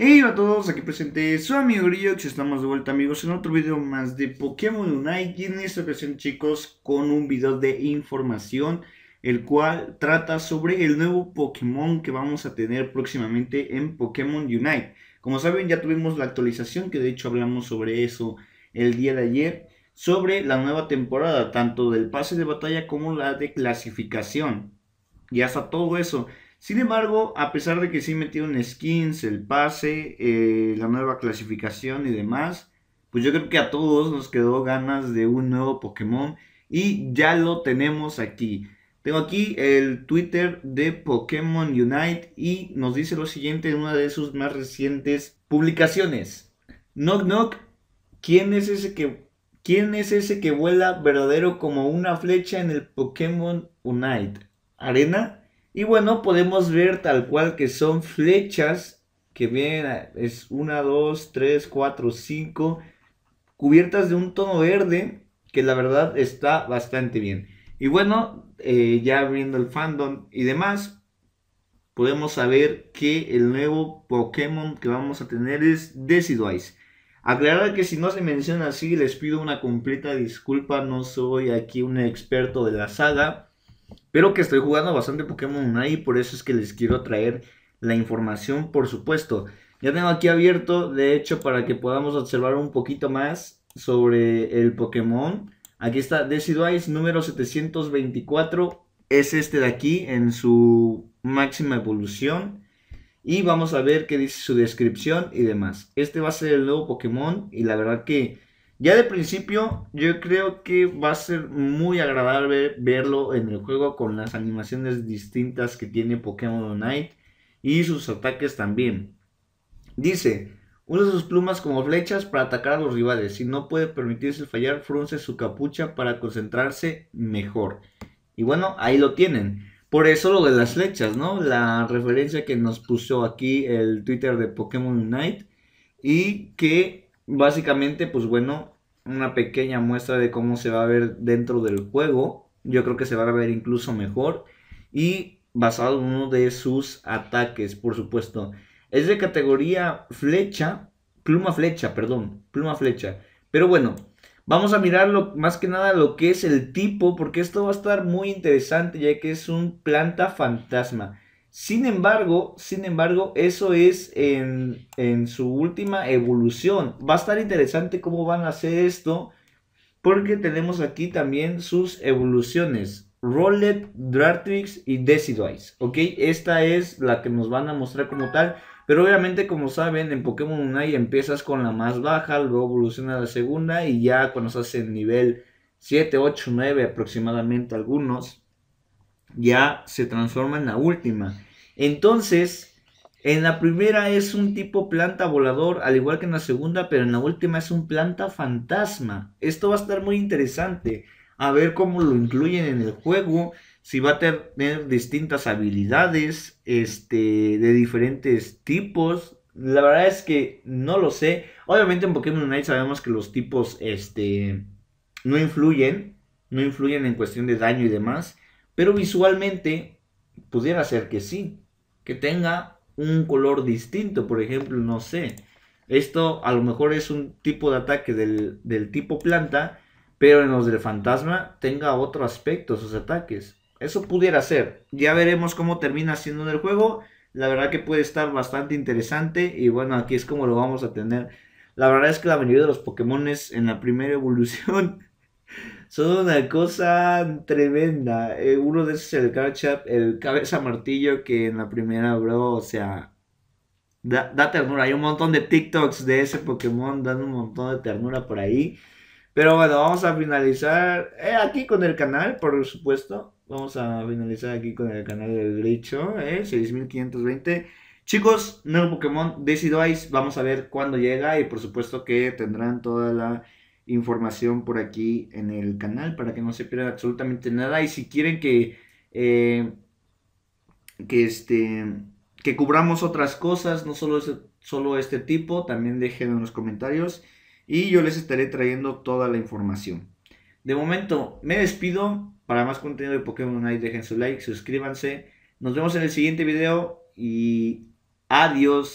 ¡Hola a todos, aquí presente su amigo Riox. estamos de vuelta amigos en otro video más de Pokémon Unite y en esta ocasión chicos con un video de información el cual trata sobre el nuevo Pokémon que vamos a tener próximamente en Pokémon Unite. Como saben ya tuvimos la actualización que de hecho hablamos sobre eso el día de ayer, sobre la nueva temporada tanto del pase de batalla como la de clasificación y hasta todo eso. Sin embargo, a pesar de que sí metieron skins, el pase, eh, la nueva clasificación y demás, pues yo creo que a todos nos quedó ganas de un nuevo Pokémon y ya lo tenemos aquí. Tengo aquí el Twitter de Pokémon Unite y nos dice lo siguiente en una de sus más recientes publicaciones. Knock knock, ¿quién es ese que quién es ese que vuela verdadero como una flecha en el Pokémon Unite? ¿Arena? Y bueno, podemos ver tal cual que son flechas que vienen, es una, dos, tres, cuatro, cinco, cubiertas de un tono verde que la verdad está bastante bien. Y bueno, eh, ya abriendo el fandom y demás, podemos saber que el nuevo Pokémon que vamos a tener es Decidwise. Aclarar que si no se menciona así, les pido una completa disculpa, no soy aquí un experto de la saga. Pero que estoy jugando bastante Pokémon Unite por eso es que les quiero traer la información, por supuesto. Ya tengo aquí abierto, de hecho, para que podamos observar un poquito más sobre el Pokémon. Aquí está Decidueye número 724. Es este de aquí en su máxima evolución. Y vamos a ver qué dice su descripción y demás. Este va a ser el nuevo Pokémon y la verdad que ya de principio, yo creo que va a ser muy agradable verlo en el juego con las animaciones distintas que tiene Pokémon Unite y sus ataques también. Dice, usa sus plumas como flechas para atacar a los rivales. Si no puede permitirse fallar, frunce su capucha para concentrarse mejor. Y bueno, ahí lo tienen. Por eso lo de las flechas, ¿no? La referencia que nos puso aquí el Twitter de Pokémon Unite. Y que básicamente, pues bueno, una pequeña muestra de cómo se va a ver dentro del juego. Yo creo que se va a ver incluso mejor. Y basado en uno de sus ataques, por supuesto. Es de categoría flecha, pluma flecha, perdón, pluma flecha. Pero bueno, vamos a mirar más que nada lo que es el tipo, porque esto va a estar muy interesante, ya que es un planta fantasma. Sin embargo, sin embargo, eso es en, su última evolución. Va a estar interesante cómo van a hacer esto. Porque tenemos aquí también sus evoluciones. Rollet, Dratrix y Decidwise. Ok, esta es la que nos van a mostrar como tal. Pero obviamente, como saben, en Pokémon Unite empiezas con la más baja, luego evoluciona la segunda y ya cuando estás en nivel 7, 8, 9 aproximadamente algunos, ya se transforma en la última. Entonces, en la primera es un tipo planta volador, al igual que en la segunda, pero en la última es un planta fantasma. Esto va a estar muy interesante. A ver cómo lo incluyen en el juego. Si va a tener distintas habilidades. Este. De diferentes tipos. La verdad es que no lo sé. Obviamente en Pokémon Unite sabemos que los tipos. Este. No influyen. No influyen en cuestión de daño y demás. Pero visualmente. Pudiera ser que sí que tenga un color distinto. Por ejemplo, no sé. Esto a lo mejor es un tipo de ataque del, tipo planta, pero en los del fantasma tenga otro aspecto sus ataques. Eso pudiera ser. Ya veremos cómo termina siendo en el juego. La verdad que puede estar bastante interesante. Y bueno, aquí es como lo vamos a tener. La verdad es que la mayoría de los Pokémon en la primera evolución son una cosa tremenda. Eh, uno de esos es el Garchap, el cabeza martillo que en la primera, bro, o sea, da, ternura. Hay un montón de TikToks de ese Pokémon dando un montón de ternura por ahí. Pero bueno, vamos a finalizar eh, aquí con el canal, por supuesto. Vamos a finalizar aquí con el canal del Gricho, 6520. Eh, Chicos, nuevo Pokémon decidois vamos a ver cuándo llega y por supuesto que tendrán toda la información por aquí en el canal para que no se pierda absolutamente nada. Y si quieren que, eh, que, este, que cubramos otras cosas, no solo, este, solo este tipo, también dejen en los comentarios y yo les estaré trayendo toda la información. De momento me despido. Para más contenido de Pokémon Night dejen su like, suscríbanse. Nos vemos en el siguiente video y adiós.